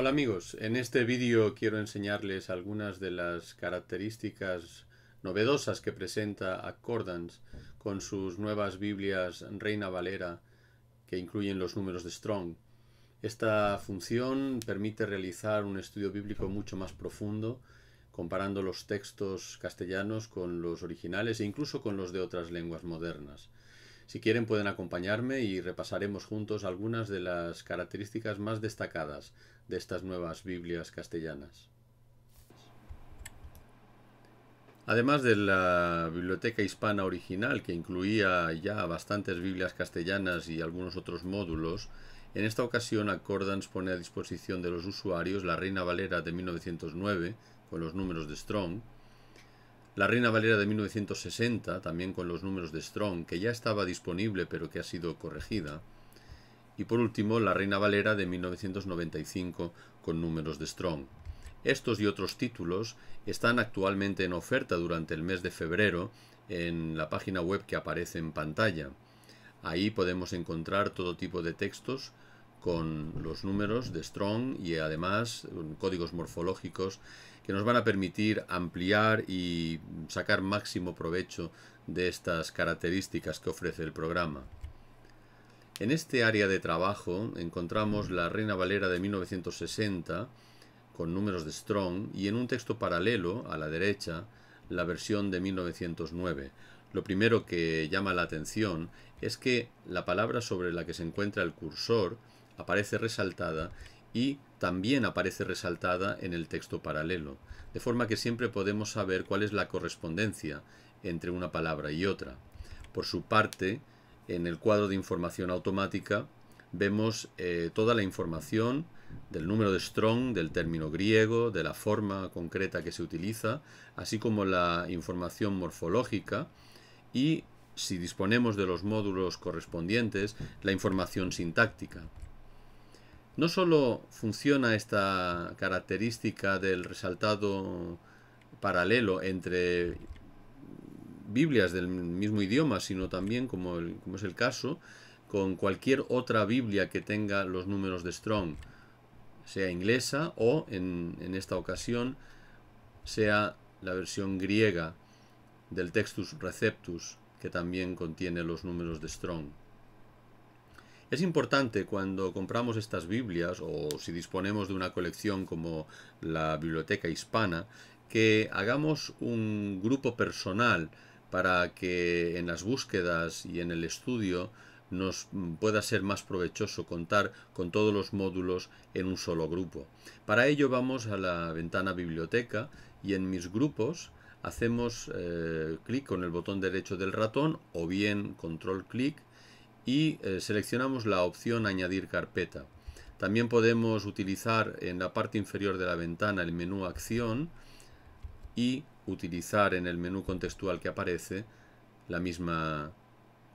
Hola amigos, en este vídeo quiero enseñarles algunas de las características novedosas que presenta Accordance con sus nuevas Biblias Reina Valera que incluyen los números de Strong. Esta función permite realizar un estudio bíblico mucho más profundo comparando los textos castellanos con los originales e incluso con los de otras lenguas modernas. Si quieren pueden acompañarme y repasaremos juntos algunas de las características más destacadas de estas nuevas Biblias castellanas. Además de la biblioteca hispana original, que incluía ya bastantes Biblias castellanas y algunos otros módulos, en esta ocasión Accordance pone a disposición de los usuarios la Reina Valera de 1909, con los números de Strong, la Reina Valera de 1960, también con los números de Strong, que ya estaba disponible pero que ha sido corregida, y por último la Reina Valera de 1995 con números de Strong. Estos y otros títulos están actualmente en oferta durante el mes de febrero en la página web que aparece en pantalla. Ahí podemos encontrar todo tipo de textos con los números de Strong y además mm, códigos morfológicos que nos van a permitir ampliar y sacar máximo provecho de estas características que ofrece el programa. En este área de trabajo encontramos la Reina Valera de 1960 con números de Strong y en un texto paralelo a la derecha la versión de 1909. Lo primero que llama la atención es que la palabra sobre la que se encuentra el cursor aparece resaltada y también aparece resaltada en el texto paralelo, de forma que siempre podemos saber cuál es la correspondencia entre una palabra y otra. Por su parte, en el cuadro de información automática vemos eh, toda la información del número de strong, del término griego, de la forma concreta que se utiliza, así como la información morfológica y, si disponemos de los módulos correspondientes, la información sintáctica. No solo funciona esta característica del resaltado paralelo entre Biblias del mismo idioma, sino también, como, es el caso, con cualquier otra Biblia que tenga los números de Strong, sea inglesa o, en, en esta ocasión, sea la versión griega del Textus Receptus, que también contiene los números de Strong. Es importante cuando compramos estas Biblias o si disponemos de una colección como la Biblioteca Hispana, que hagamos un grupo personal para que en las búsquedas y en el estudio nos mm, pueda ser más provechoso contar con todos los módulos en un solo grupo. Para ello vamos a la ventana biblioteca y en mis grupos hacemos eh, clic con el botón derecho del ratón o bien control clic y eh, seleccionamos la opción añadir carpeta. También podemos utilizar en la parte inferior de la ventana el menú acción y utilizar en el menú contextual que aparece la misma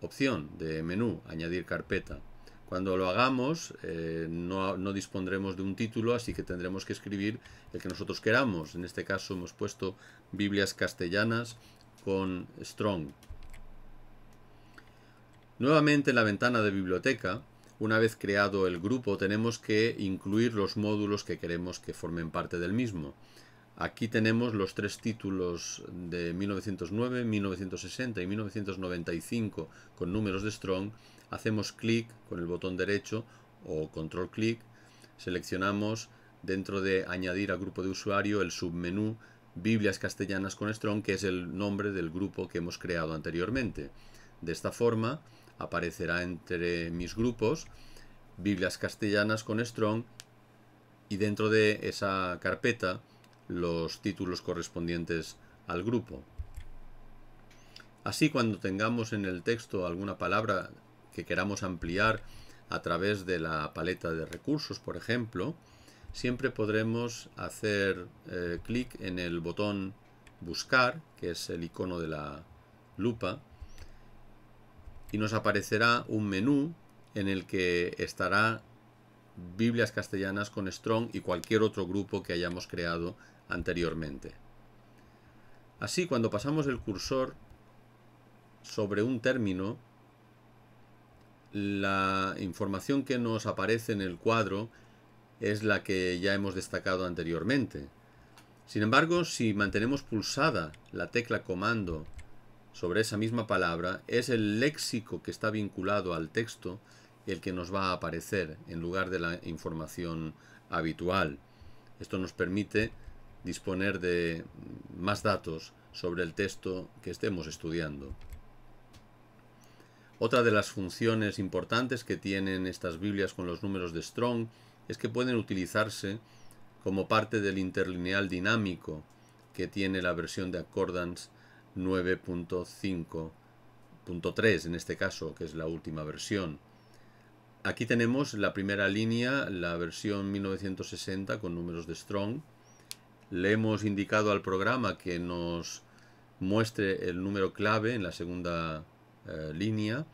opción de menú, añadir carpeta. Cuando lo hagamos eh, no, no, dispondremos de un título, así que tendremos que escribir el que nosotros queramos. En este caso hemos puesto Biblias castellanas con Strong. Nuevamente en la ventana de biblioteca, una vez creado el grupo, tenemos que incluir los módulos que queremos que formen parte del mismo. Aquí tenemos los tres títulos de 1909, 1960 y 1995 con números de Strong. Hacemos clic con el botón derecho o control clic. Seleccionamos dentro de añadir a grupo de usuario el submenú Biblias castellanas con Strong, que es el nombre del grupo que hemos creado anteriormente. De esta forma aparecerá entre mis grupos Biblias castellanas con Strong y dentro de esa carpeta los títulos correspondientes al grupo. Así cuando tengamos en el texto alguna palabra que queramos ampliar a través de la paleta de recursos, por ejemplo, siempre podremos hacer eh, clic en el botón buscar, que es el icono de la lupa, y nos aparecerá un menú en el que estará Biblias castellanas con Strong y cualquier otro grupo que hayamos creado anteriormente. Así, cuando pasamos el cursor sobre un término, la información que nos aparece en el cuadro es la que ya hemos destacado anteriormente. Sin embargo, si mantenemos pulsada la tecla comando sobre esa misma palabra, es el léxico que está vinculado al texto el que nos va a aparecer en lugar de la información habitual. Esto nos permite disponer de más datos sobre el texto que estemos estudiando. Otra de las funciones importantes que tienen estas Biblias con los números de Strong es que pueden utilizarse como parte del interlineal dinámico que tiene la versión de Accordance 9.5.3 en este caso, que es la última versión. Aquí tenemos la primera línea, la versión 1960 con números de Strong, le hemos indicado al programa que nos muestre el número clave en la segunda eh, línea,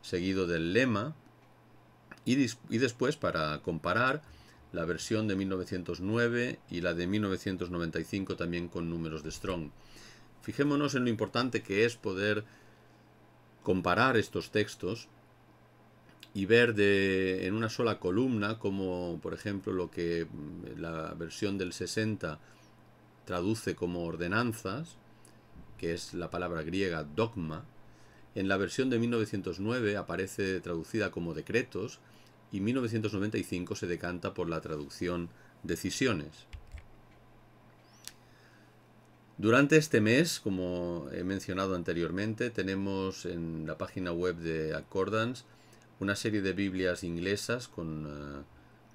seguido del lema, y, y después para comparar la versión de 1909 y la de 1995 también con números de Strong. Fijémonos en lo importante que es poder comparar estos textos y ver en una sola columna como por ejemplo lo que mm, la versión del 60 traduce como ordenanzas, que es la palabra griega dogma, en la versión de 1909 aparece traducida como decretos y 1995 se decanta por la traducción decisiones. Durante este mes, como he mencionado anteriormente, tenemos en la página web de Accordance una serie de Biblias inglesas con eh,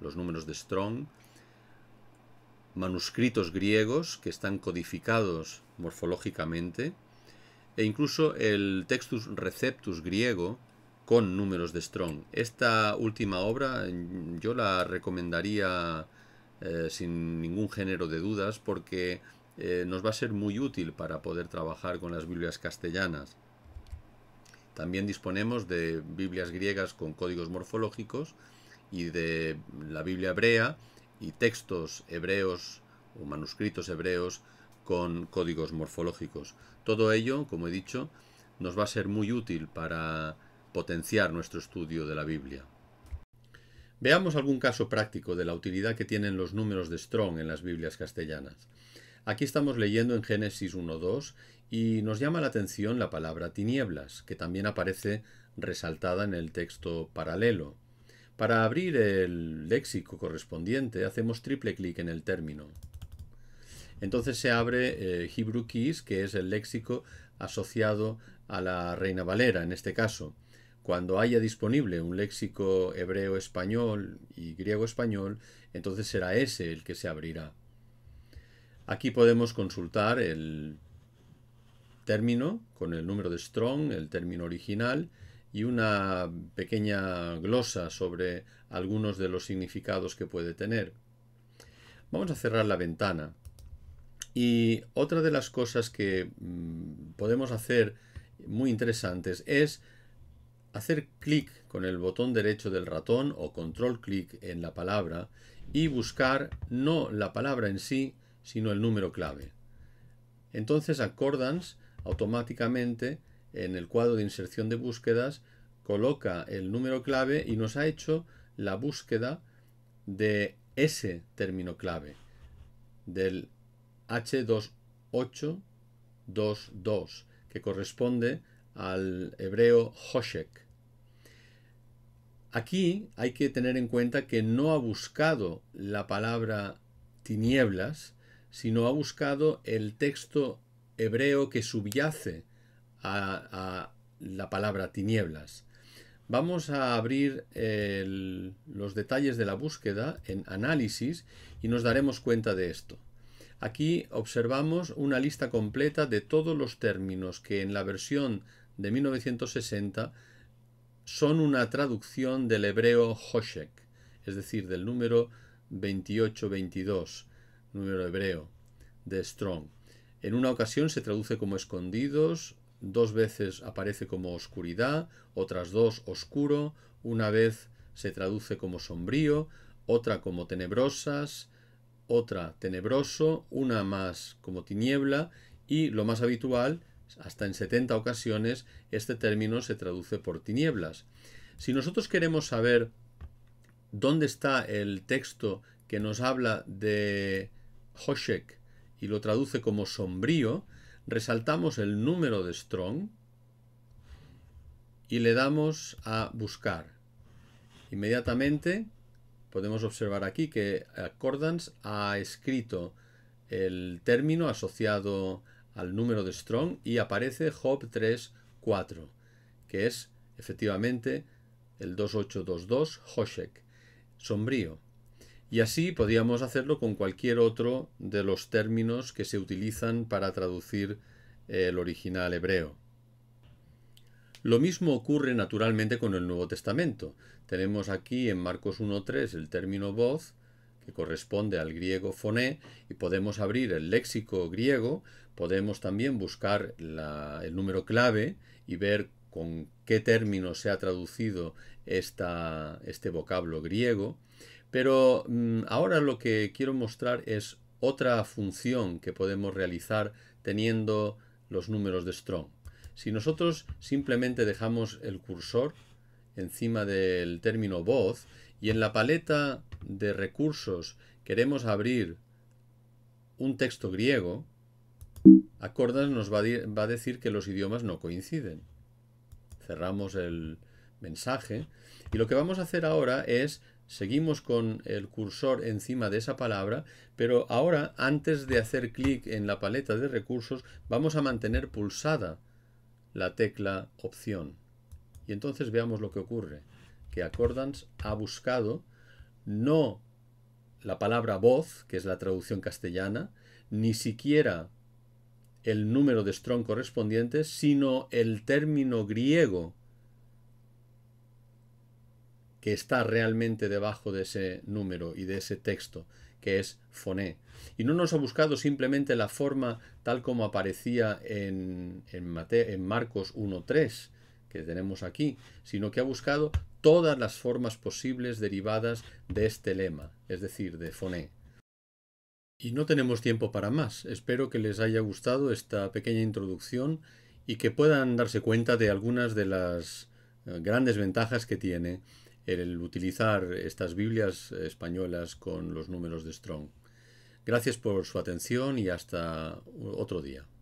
los números de Strong, manuscritos griegos que están codificados morfológicamente, e incluso el Textus Receptus griego con números de Strong. Esta última obra yo la recomendaría eh, sin ningún género de dudas porque eh, nos va a ser muy útil para poder trabajar con las Biblias castellanas. También disponemos de Biblias griegas con códigos morfológicos y de la Biblia hebrea y textos hebreos o manuscritos hebreos con códigos morfológicos. Todo ello, como he dicho, nos va a ser muy útil para potenciar nuestro estudio de la Biblia. Veamos algún caso práctico de la utilidad que tienen los números de Strong en las Biblias castellanas. Aquí estamos leyendo en Génesis 1.2 y nos llama la atención la palabra tinieblas, que también aparece resaltada en el texto paralelo. Para abrir el léxico correspondiente hacemos triple clic en el término. Entonces se abre eh, Hebrew Keys, que es el léxico asociado a la Reina Valera en este caso. Cuando haya disponible un léxico hebreo-español y griego-español, entonces será ese el que se abrirá. Aquí podemos consultar el término con el número de Strong, el término original, y una pequeña glosa sobre algunos de los significados que puede tener. Vamos a cerrar la ventana. Y otra de las cosas que mm, podemos hacer muy interesantes es hacer clic con el botón derecho del ratón o control clic en la palabra y buscar no la palabra en sí, sino el número clave. Entonces Accordance automáticamente en el cuadro de inserción de búsquedas coloca el número clave y nos ha hecho la búsqueda de ese término clave del H2822 que corresponde al hebreo Hoshek. Aquí hay que tener en cuenta que no ha buscado la palabra tinieblas, sino ha buscado el texto hebreo que subyace a, la palabra tinieblas. Vamos a abrir los detalles de la búsqueda en análisis y nos daremos cuenta de esto. Aquí observamos una lista completa de todos los términos que en la versión de 1960 son una traducción del hebreo Hoshek, es decir, del número 2822, número hebreo de Strong. En una ocasión se traduce como escondidos, dos veces aparece como oscuridad, otras dos oscuro, una vez se traduce como sombrío, otra como tenebrosas, otra tenebroso, una más como tiniebla y lo más habitual, hasta en 70 ocasiones, este término se traduce por tinieblas. Si nosotros queremos saber dónde está el texto que nos habla de Hoshek, y lo traduce como sombrío, resaltamos el número de Strong y le damos a buscar. Inmediatamente podemos observar aquí que Accordance ha escrito el término asociado al número de Strong y aparece Hop 3.4, que es efectivamente el 2822 Hoshek, sombrío. Y así podíamos hacerlo con cualquier otro de los términos que se utilizan para traducir eh, el original hebreo. Lo mismo ocurre naturalmente con el Nuevo Testamento. Tenemos aquí en Marcos 1.3 el término voz, que corresponde al griego phoné, y podemos abrir el léxico griego, podemos también buscar el número clave y ver con qué término se ha traducido este vocablo griego. Pero mm, ahora lo que quiero mostrar es otra función que podemos realizar teniendo los números de Strong. Si nosotros simplemente dejamos el cursor encima del término voz y en la paleta de recursos queremos abrir un texto griego, Acordas nos va a decir que los idiomas no coinciden. Cerramos el mensaje y lo que vamos a hacer ahora es Seguimos con el cursor encima de esa palabra, pero ahora antes de hacer clic en la paleta de recursos vamos a mantener pulsada la tecla opción. Y entonces veamos lo que ocurre, que Accordance ha buscado no la palabra voz, que es la traducción castellana, ni siquiera el número de strong correspondiente, sino el término griego que está realmente debajo de ese número y de ese texto, que es foné. Y no nos ha buscado simplemente la forma tal como aparecía en, en, en Marcos 1.3, que tenemos aquí, sino que ha buscado todas las formas posibles derivadas de este lema, es decir, de foné. Y no tenemos tiempo para más. Espero que les haya gustado esta pequeña introducción y que puedan darse cuenta de algunas de las eh, grandes ventajas que tiene el utilizar estas Biblias españolas con los números de Strong. Gracias por su atención y hasta otro día.